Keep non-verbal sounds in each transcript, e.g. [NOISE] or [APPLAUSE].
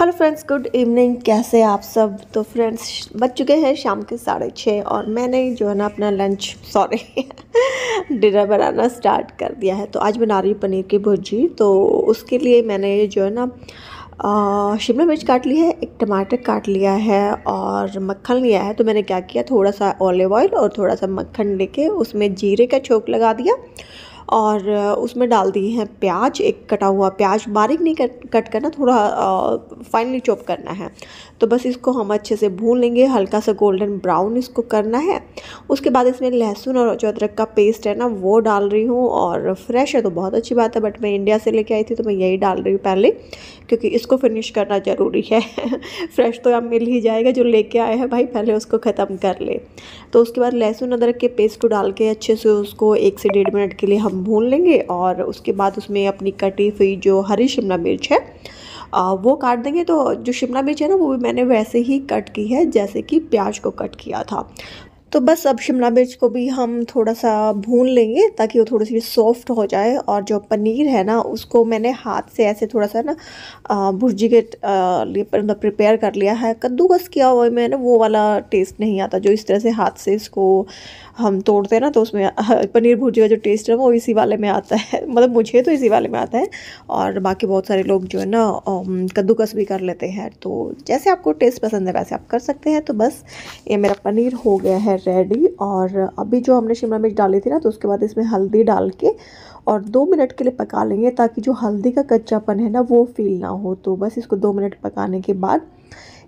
hello friends good evening कैसे आप सब तो फ्रेंड्स बज चुके हैं शाम के साढ़े छः और मैंने जो है ना अपना लंच सॉरी डिनर बनाना स्टार्ट कर दिया है तो आज बना रही हूँ पनीर की भुर्जी तो उसके लिए मैंने जो है ना शिमला मिर्च काट ली है एक टमाटर काट लिया है और मक्खन लिया है तो मैंने क्या किया थोड़ा सा ऑलिव ऑयल और थोड़ा सा मक्खन लेके उसमें जीरे का छोंक लगा दिया और उसमें डाल दिए हैं प्याज एक कटा हुआ प्याज बारीक नहीं कट कट करना थोड़ा फाइनली चॉप करना है तो बस इसको हम अच्छे से भून लेंगे हल्का सा गोल्डन ब्राउन इसको करना है उसके बाद इसमें लहसुन और जो अदरक का पेस्ट है ना वो डाल रही हूँ और फ्रेश है तो बहुत अच्छी बात है बट मैं इंडिया से लेके आई थी तो मैं यही डाल रही हूँ पहले क्योंकि इसको फिनिश करना ज़रूरी है फ्रेश [LAUGHS] तो आप मिल ही जाएगा जो लेके आए हैं भाई पहले उसको ख़त्म कर ले तो उसके बाद लहसुन अदरक के पेस्ट को डाल के अच्छे से उसको एक से डेढ़ मिनट के लिए हम भून लेंगे और उसके बाद उसमें अपनी कटी हुई जो हरी शिमला मिर्च है आ, वो काट देंगे तो जो शिमला मिर्च है ना वो भी मैंने वैसे ही कट की है जैसे कि प्याज को कट किया था तो बस अब शिमला मिर्च को भी हम थोड़ा सा भून लेंगे ताकि वो थोड़ी सी सॉफ्ट हो जाए और जो पनीर है ना उसको मैंने हाथ से ऐसे थोड़ा सा ना भुर्जी के लिए मतलब प्रिपेयर कर लिया है कद्दूकस किया हुआ मैंने वो वाला टेस्ट नहीं आता जो इस तरह से हाथ से इसको हम तोड़ते हैं ना तो उसमें हाँ, पनीर भुर्जी का जो टेस्ट है वो इसी वाले में आता है [LAUGHS] मतलब मुझे तो इसी वाले में आता है और बाकी बहुत सारे लोग जो है ना कद्दूकस भी कर लेते हैं तो जैसे आपको टेस्ट पसंद है वैसे आप कर सकते हैं तो बस ये मेरा पनीर हो गया है रेडी और अभी जो हमने शिमला मिर्च डाली थी ना तो उसके बाद इसमें हल्दी डाल के और दो मिनट के लिए पका लेंगे ताकि जो हल्दी का कच्चापन है ना वो फील ना हो तो बस इसको दो मिनट पकाने के बाद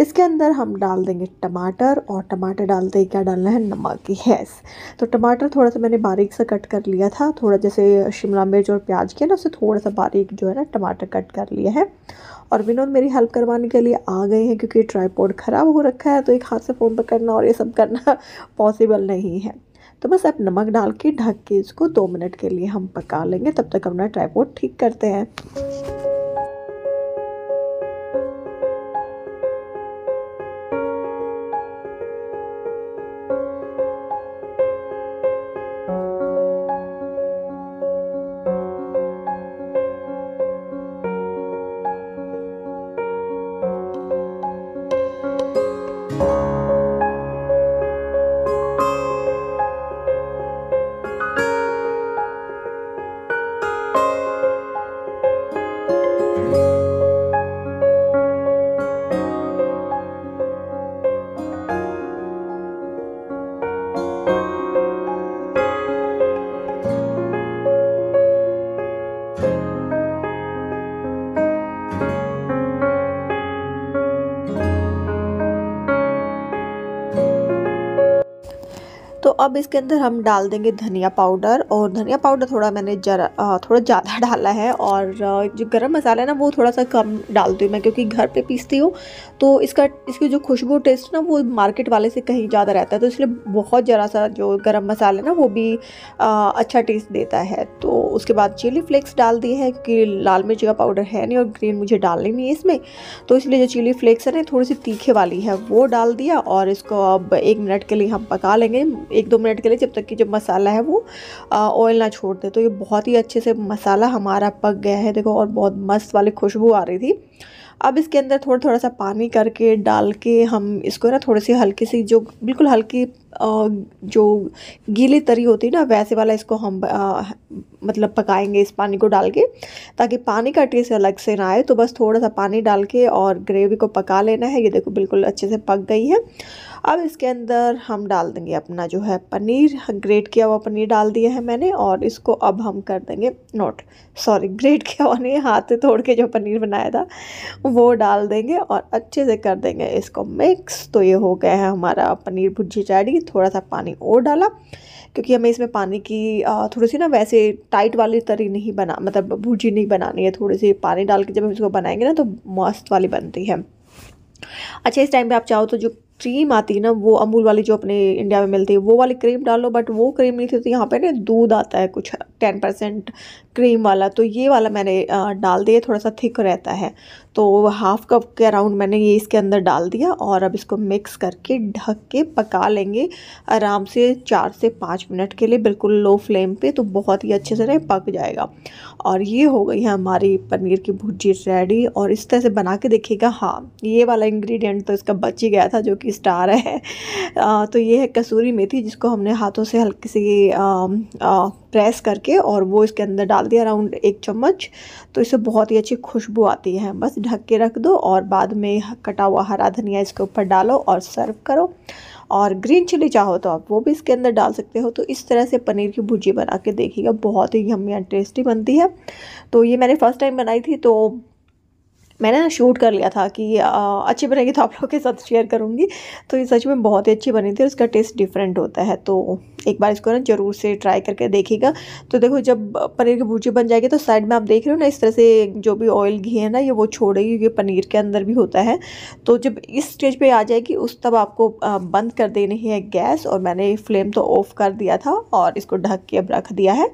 इसके अंदर हम डाल देंगे टमाटर और टमाटर डालते ही क्या डालना है नमक यस तो टमाटर थोड़ा सा मैंने बारीक सा कट कर लिया था थोड़ा जैसे शिमला मिर्च और प्याज किया ना उसे थोड़ा सा बारीक जो है ना टमाटर कट कर लिया है और विनोद मेरी हेल्प करवाने के लिए आ गए हैं क्योंकि ट्राईपोर्ड ख़राब हो रखा है तो एक हाथ से फ़ोन पर करना और ये सब करना पॉसिबल [LAUGHS] नहीं है तो बस आप नमक डाल के ढक के इसको दो मिनट के लिए हम पका लेंगे तब तक अपना ट्राईपोर्ड ठीक करते हैं अब इसके अंदर हम डाल देंगे धनिया पाउडर और धनिया पाउडर थोड़ा मैंने जरा थोड़ा ज़्यादा [LAUGHS] डाला है और जो गरम मसाला है ना वो थोड़ा सा कम डालती हूँ मैं क्योंकि घर पे पीसती हूँ तो इसका इसकी जो खुशबू टेस्ट ना वो मार्केट वाले से कहीं ज़्यादा रहता है तो इसलिए बहुत ज़रा सा जो गर्म मसाला है ना वो भी आ, अच्छा टेस्ट देता है तो उसके बाद चिली फ्लेक्स डाल दिए हैं क्योंकि लाल मिर्च का पाउडर है नहीं और ग्रीन मुझे डालनी नहीं है इसमें तो इसलिए जो चिली फ्लेक्स है ना थोड़ी सी तीखे वाली है वो डाल दिया और इसको अब एक मिनट के लिए हम पका लेंगे एक दो दो मिनट के लिए जब तक कि जब मसाला है वो ऑयल ना छोड़ दे तो ये बहुत ही अच्छे से मसाला हमारा पक गया है देखो और बहुत मस्त वाली खुशबू आ रही थी अब इसके अंदर थोड़ा थोड़ा सा पानी करके डाल के हम इसको ना थोड़ी सी हल्की सी जो बिल्कुल हल्की जो गीली तरी होती है ना वैसे वाला इसको हम आ, मतलब पकाएंगे इस पानी को डाल के ताकि पानी का टेस्ट अलग से ना आए तो बस थोड़ा सा पानी डाल के और ग्रेवी को पका लेना है ये देखो बिल्कुल अच्छे से पक गई है अब इसके अंदर हम डाल देंगे अपना जो है पनीर ग्रेट किया हुआ पनीर डाल दिया है मैंने और इसको अब हम कर देंगे नोट सॉरी ग्रेट किया हुआ नहीं हाथ तोड़ के जो पनीर बनाया था वो डाल देंगे और अच्छे से कर देंगे इसको मिक्स तो ये हो गया है हमारा पनीर भुजी चाड़ी थोड़ा सा पानी और डाला क्योंकि हमें इसमें पानी की थोड़ी सी ना वैसे टाइट वाली तरी नहीं बना मतलब भुजी नहीं बनानी है थोड़ी सी पानी डाल के जब हम इसको बनाएंगे ना तो मस्त वाली बनती है अच्छा इस टाइम पे आप चाहो तो जो क्रीम आती है ना वो अमूल वाली जो अपने इंडिया में मिलती है वो वाली क्रीम डालो बट वो क्रीम नहीं थी तो यहाँ पे ना दूध आता है कुछ टेन परसेंट क्रीम वाला तो ये वाला मैंने डाल दिया थोड़ा सा थिक रहता है तो हाफ़ कप के अराउंड मैंने ये इसके अंदर डाल दिया और अब इसको मिक्स करके ढक के पका लेंगे आराम से चार से पाँच मिनट के लिए बिल्कुल लो फ्लेम पर तो बहुत ही अच्छे से पक जाएगा और ये हो गई है हमारी पनीर की भुर्जी रेडी और इस तरह से बना के देखिएगा हाँ ये वाला इंग्रेडिएंट तो इसका बच ही गया था जो कि स्टार है [LAUGHS] आ, तो ये है कसूरी मेथी जिसको हमने हाथों से हल्की सी प्रेस करके और वो इसके अंदर डाल दिया अराउंड एक चम्मच तो इससे बहुत ही अच्छी खुशबू आती है बस ढक के रख दो और बाद में कटा हुआ हरा धनिया इसके ऊपर डालो और सर्व करो और ग्रीन चिली चाहो तो आप वो भी इसके अंदर डाल सकते हो तो इस तरह से पनीर की भुजी बना के देखिएगा बहुत ही यम्मी एंड टेस्टी बनती है तो ये मैंने फ़र्स्ट टाइम बनाई थी तो मैंने ना शूट कर लिया था कि आ, अच्छी बनेगी तो आप लोगों के साथ शेयर करूँगी तो ये सच में बहुत ही अच्छी बनी थी और इसका टेस्ट डिफरेंट होता है तो एक बार इसको ना ज़रूर से ट्राई करके देखिएगा तो देखो जब पनीर की भुर्जी बन जाएगी तो साइड में आप देख रहे हो ना इस तरह से जो भी ऑयल घी है ना ये वो छोड़ेगी क्योंकि पनीर के अंदर भी होता है तो जब इस स्टेज पर आ जाएगी उस तब आपको बंद कर देनी है गैस और मैंने फ्लेम तो ऑफ़ कर दिया था और इसको ढक के अब रख दिया है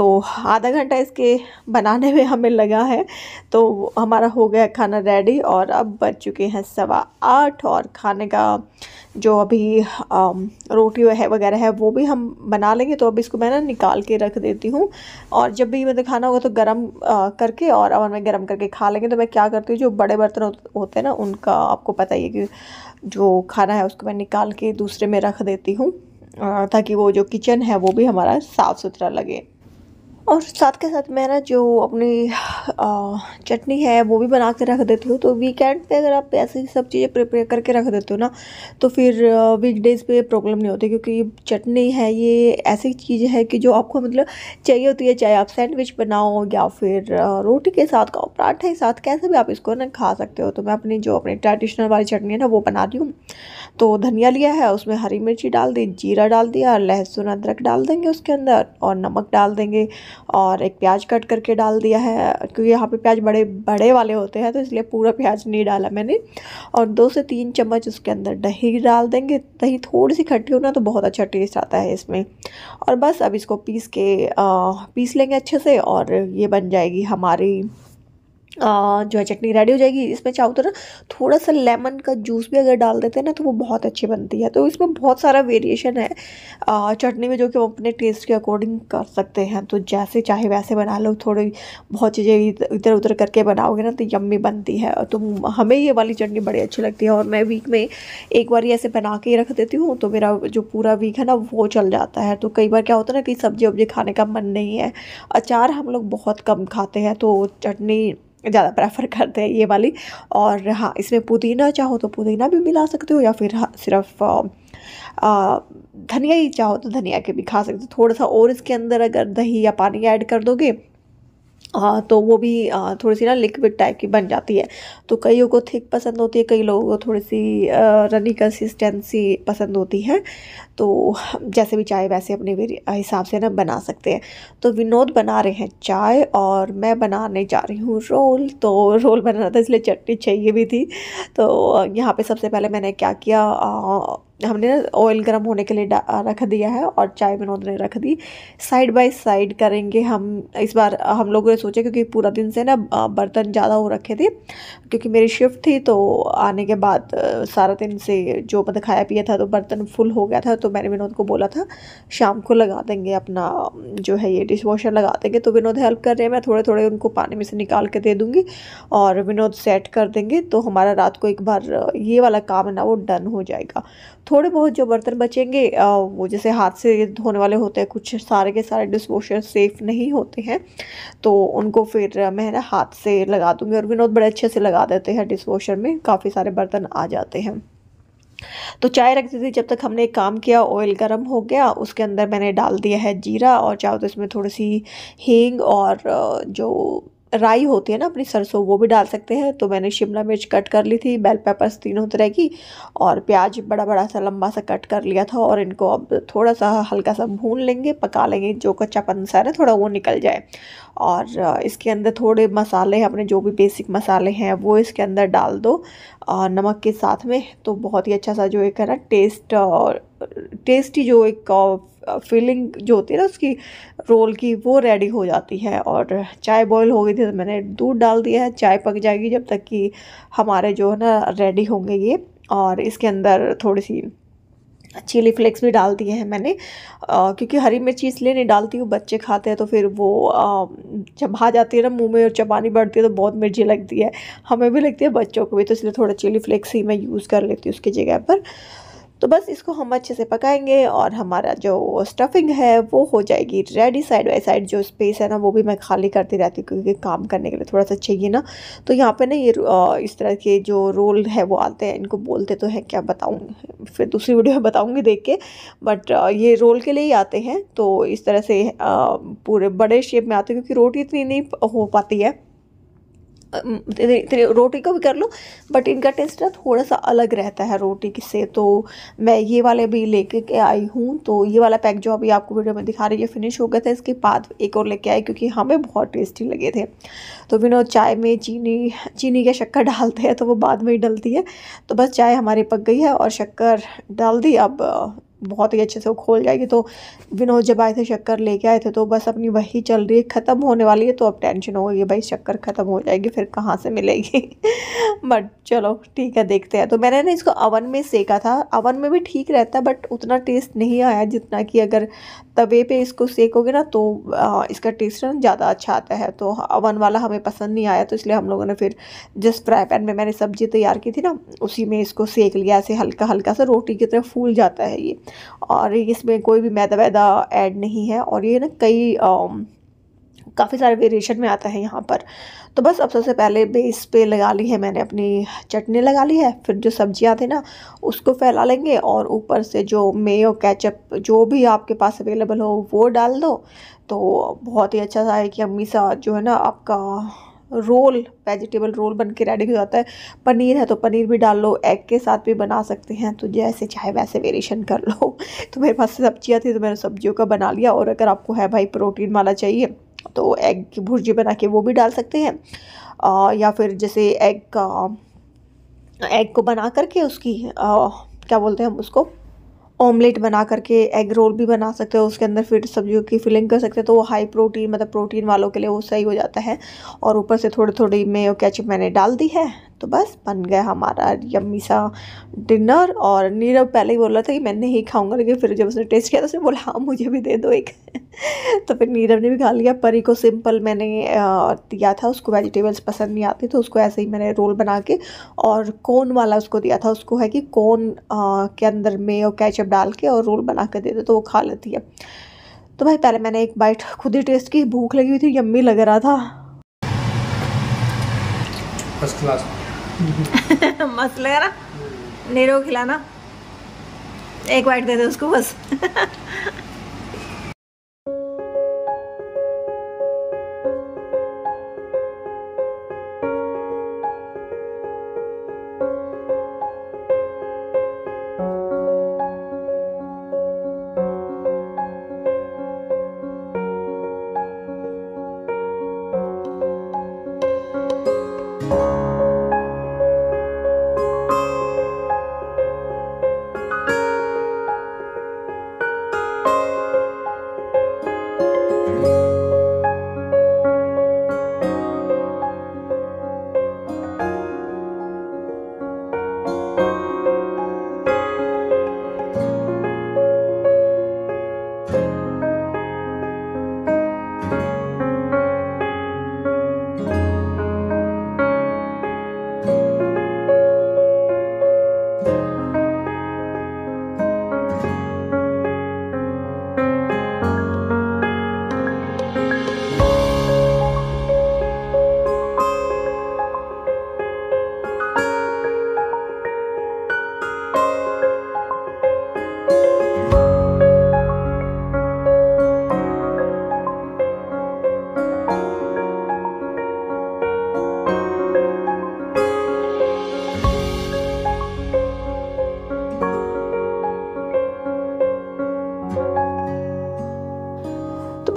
तो आधा घंटा इसके बनाने में हमें लगा है तो हमारा हो गया खाना रेडी और अब बज चुके हैं सवा आठ और खाने का जो अभी रोटी है वगैरह है वो भी हम बना लेंगे तो अब इसको मैं ना निकाल के रख देती हूँ और जब भी मतलब खाना होगा तो गर्म करके और अवन में गर्म करके खा लेंगे तो मैं क्या करती हूँ जो बड़े बर्तन होते हैं ना उनका आपको पता ही है कि जो खाना है उसको मैं निकाल के दूसरे में रख देती हूँ ताकि वो जो किचन है वो भी हमारा साफ़ सुथरा लगे और साथ के साथ मैं ना जो अपनी चटनी है वो भी बना के रख देती हूँ तो वीकेंड पे अगर आप ऐसी सब चीज़ें प्रिपेयर करके रख देते हो ना तो फिर वीकडेज़ पे प्रॉब्लम नहीं होती क्योंकि चटनी है ये ऐसी चीज़ है कि जो आपको मतलब चाहिए होती है चाहे आप सैंडविच बनाओ या फिर रोटी के साथ खाओ पराठे के साथ कैसे भी आप इसको ना खा सकते हो तो मैं अपनी जो अपनी ट्रेडिशनल वाली चटनी है ना वो बना रही हूँ तो धनिया लिया है उसमें हरी मिर्ची डाल दी जीरा डाल दिया लहसुन अदरक डाल देंगे उसके अंदर और नमक डाल देंगे और एक प्याज कट करके डाल दिया है क्योंकि यहाँ पे प्याज बड़े बड़े वाले होते हैं तो इसलिए पूरा प्याज नहीं डाला मैंने और दो से तीन चम्मच उसके अंदर दही डाल देंगे दही थोड़ी सी खट्टी होना तो बहुत अच्छा टेस्ट आता है इसमें और बस अब इसको पीस के आ, पीस लेंगे अच्छे से और ये बन जाएगी हमारी जो है चटनी रेडी हो जाएगी इसमें चाहो तो ना थोड़ा सा लेमन का जूस भी अगर डाल देते हैं ना तो वो बहुत अच्छी बनती है तो इसमें बहुत सारा वेरिएशन है चटनी में जो कि वो अपने टेस्ट के अकॉर्डिंग कर सकते हैं तो जैसे चाहे वैसे बना लो थोड़ी बहुत चीज़ें इधर उधर करके बनाओगे ना तो यम्मी बनती है तो हमें ये वाली चटनी बड़ी अच्छी लगती है और मैं वीक में एक बार ऐसे बना के रख देती हूँ तो मेरा जो पूरा वीक है ना वो चल जाता है तो कई बार क्या होता है ना कि सब्जी वब्जी खाने का मन नहीं है अचार हम लोग बहुत कम खाते हैं तो चटनी ज़्यादा प्रेफर करते हैं ये वाली और हाँ इसमें पुदीना चाहो तो पुदीना भी मिला सकते हो या फिर हाँ, सिर्फ धनिया ही चाहो तो धनिया के भी खा सकते हो थोड़ा सा और इसके अंदर अगर दही या पानी ऐड कर दोगे हाँ तो वो भी थोड़ी सी ना लिक्विड टाइप की बन जाती है तो कईयों को थिक पसंद होती है कई लोगों को थोड़ी सी रनी कंसिस्टेंसी पसंद होती है तो जैसे भी चाय वैसे अपने हिसाब से ना बना सकते हैं तो विनोद बना रहे हैं चाय और मैं बनाने जा रही हूँ रोल तो रोल बनाना था इसलिए चटनी चाहिए भी थी तो यहाँ पे सबसे पहले मैंने क्या किया आ, हमने ऑयल गर्म होने के लिए रख दिया है और चाय विनोद ने रख दी साइड बाय साइड करेंगे हम इस बार हम लोगों ने सोचा क्योंकि पूरा दिन से ना बर्तन ज़्यादा हो रखे थे क्योंकि मेरी शिफ्ट थी तो आने के बाद सारा दिन से जो मतलब खाया पिया था तो बर्तन फुल हो गया था तो मैंने विनोद को बोला था शाम को लगा देंगे अपना जो है ये डिश वॉशर लगा देंगे तो विनोद हेल्प कर रहे हैं मैं थोड़े थोड़े उनको पानी में से निकाल के दे दूँगी और विनोद सेट कर देंगे तो हमारा रात को एक बार ये वाला काम है ना वो डन हो जाएगा थोड़े बहुत जो बर्तन बचेंगे वो जैसे हाथ से धोने वाले होते हैं कुछ सारे के सारे डिशवॉशर सेफ़ नहीं होते हैं तो उनको फिर मैं ना हाथ से लगा दूँगी और विनोद बड़े अच्छे से लगा देते हैं डिशवॉशर में काफ़ी सारे बर्तन आ जाते हैं तो चाय रख दी थी जब तक हमने एक काम किया ऑयल गर्म हो गया उसके अंदर मैंने डाल दिया है जीरा और चाहो तो इसमें थोड़ी सी हींग और जो राई होती है ना अपनी सरसों वो भी डाल सकते हैं तो मैंने शिमला मिर्च कट कर ली थी बेल पेपर्स तीनों तरह की और प्याज बड़ा बड़ा सा लंबा सा कट कर लिया था और इनको अब थोड़ा सा हल्का सा भून लेंगे पका लेंगे जो कच्चापन सा है थोड़ा वो निकल जाए और इसके अंदर थोड़े मसाले अपने जो भी बेसिक मसाले हैं वो इसके अंदर डाल दो नमक के साथ में तो बहुत ही अच्छा सा जो एक है ना टेस्ट और टेस्टी जो एक फीलिंग जो होती है ना उसकी रोल की वो रेडी हो जाती है और चाय बॉईल हो गई थी तो मैंने दूध डाल दिया है चाय पक जाएगी जब तक कि हमारे जो है ना रेडी होंगे ये और इसके अंदर थोड़ी सी चिली फ्लेक्स भी डाल दिए हैं मैंने आ, क्योंकि हरी मिर्ची इसलिए नहीं डालती हूँ बच्चे खाते हैं तो फिर वो चबा जाती है ना मुंह में और चबानी बढ़ती है तो बहुत मिर्ची लगती है हमें भी लगती है बच्चों को भी तो इसलिए थोड़ा चिली फ्लेक्स ही मैं यूज़ कर लेती हूँ उसकी जगह पर तो बस इसको हम अच्छे से पकाएंगे और हमारा जो स्टफिंग है वो हो जाएगी रेडी साइड बाई साइड जो स्पेस है ना वो भी मैं खाली करती रहती हूँ क्योंकि काम करने के लिए थोड़ा सा चाहिए ना तो यहाँ पे ना ये इस तरह के जो रोल है वो आते हैं इनको बोलते तो हैं क्या बताऊँ फिर दूसरी वीडियो में बताऊँगी देख के बट ये रोल के लिए ही आते हैं तो इस तरह से पूरे बड़े शेप में आते हैं क्योंकि रोटी इतनी नहीं हो पाती है रोटी को भी कर लो बट इनका टेस्ट ना थोड़ा सा अलग रहता है रोटी से तो मैं ये वाले भी लेके आई हूँ तो ये वाला पैक जो अभी आपको वीडियो में दिखा रही है फिनिश हो गया था इसके बाद एक और लेके आई क्योंकि हमें बहुत टेस्टी लगे थे तो बिनो चाय में चीनी चीनी का शक्कर [LAUGHS] डालते हैं तो वो बाद में ही डलती है तो बस चाय हमारी पक गई है और शक्कर डाल दी अब बहुत ही अच्छे से वो खोल जाएगी तो विनोद जब आए थे शक्कर लेके आए थे तो बस अपनी वही चल रही है ख़त्म होने वाली है तो अब टेंशन हो गई है भाई शक्कर ख़त्म हो जाएगी फिर कहाँ से मिलेगी बट [LAUGHS] चलो ठीक है देखते हैं तो मैंने ना इसको अवन में सेका था अवन में भी ठीक रहता बट उतना टेस्ट नहीं आया जितना कि अगर तवे पे इसको सेकोगे ना तो इसका टेस्ट ना ज़्यादा अच्छा आता है तो अवन हाँ, वाला हमें पसंद नहीं आया तो इसलिए हम लोगों ने फिर जिस फ्राई पैन में मैंने सब्जी तैयार की थी ना उसी में इसको सेक लिया ऐसे हल्का हल्का सा रोटी की तरह फूल जाता है ये और इसमें कोई भी मैदा वैदा ऐड नहीं है और ये ना कई काफ़ी सारे वेरिएशन में आता है यहाँ पर तो बस अब सबसे पहले बेस पे लगा ली है मैंने अपनी चटनी लगा ली है फिर जो सब्जियाँ थी ना उसको फैला लेंगे और ऊपर से जो मेयो कैचअप जो भी आपके पास अवेलेबल हो वो डाल दो तो बहुत ही अच्छा सा है कि अम्मी सा जो है ना आपका रोल वेजिटेबल रोल बन के रेडी हो जाता है पनीर है तो पनीर भी डाल लो एग के साथ भी बना सकते हैं तो जैसे चाहे वैसे वेरिएशन कर लो [LAUGHS] तो मेरे पास सब्जियाँ थी तो मैंने सब्जियों का बना लिया और अगर आपको है भाई प्रोटीन वाला चाहिए तो एग की भुर्जी बना के वो भी डाल सकते हैं या फिर जैसे एग का एग को बना करके उसकी आ, क्या बोलते हैं हम उसको ऑमलेट बना करके एग रोल भी बना सकते हो उसके अंदर फिर सब्जियों की फिलिंग कर सकते हो तो वो हाई प्रोटीन मतलब प्रोटीन वालों के लिए वो सही हो जाता है और ऊपर से थोड़ी थोड़ी मेयो कैचअप मैंने डाल दी है तो बस बन गया हमारा यम्मी सा डिनर और नीरव पहले ही बोल रहा था कि मैं नहीं खाऊंगा लेकिन फिर जब उसने टेस्ट किया तो उसने बोला हाँ मुझे भी दे दो एक [LAUGHS] तो फिर नीरव ने भी खा लिया परी को सिंपल मैंने दिया था उसको वेजिटेबल्स पसंद नहीं आती तो उसको ऐसे ही मैंने रोल बना के और कोन वाला उसको दिया था उसको है कि कोन के अंदर में और कैचअप डाल के और रोल बना कर दे दो तो वो खा लेती है तो भाई पहले मैंने एक बाइट खुद ही टेस्ट की भूख लगी हुई थी यम्मी लग रहा था फर्स्ट क्लास [LAUGHS] मस्त लगा ना नीरो खिलाना एक वाइट दे दो उसको बस [LAUGHS]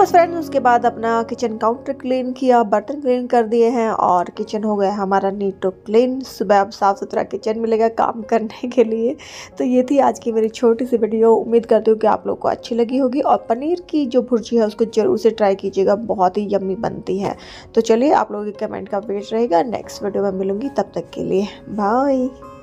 बस फ्रेंड्स उसके बाद अपना किचन काउंटर क्लीन किया बर्तन क्लीन कर दिए हैं और किचन हो गया हमारा नीट टू क्लीन सुबह अब साफ़ सुथरा किचन मिलेगा काम करने [LAUGHS] के लिए तो ये थी आज की मेरी छोटी सी वीडियो उम्मीद करती हूँ कि आप लोग को अच्छी लगी होगी और पनीर की जो भुर्जी है उसको ज़रूर से ट्राई कीजिएगा बहुत ही यम्मी बनती है तो चलिए आप लोगों के कमेंट का वेट रहेगा नेक्स्ट वीडियो में मिलूँगी तब तक के लिए बाय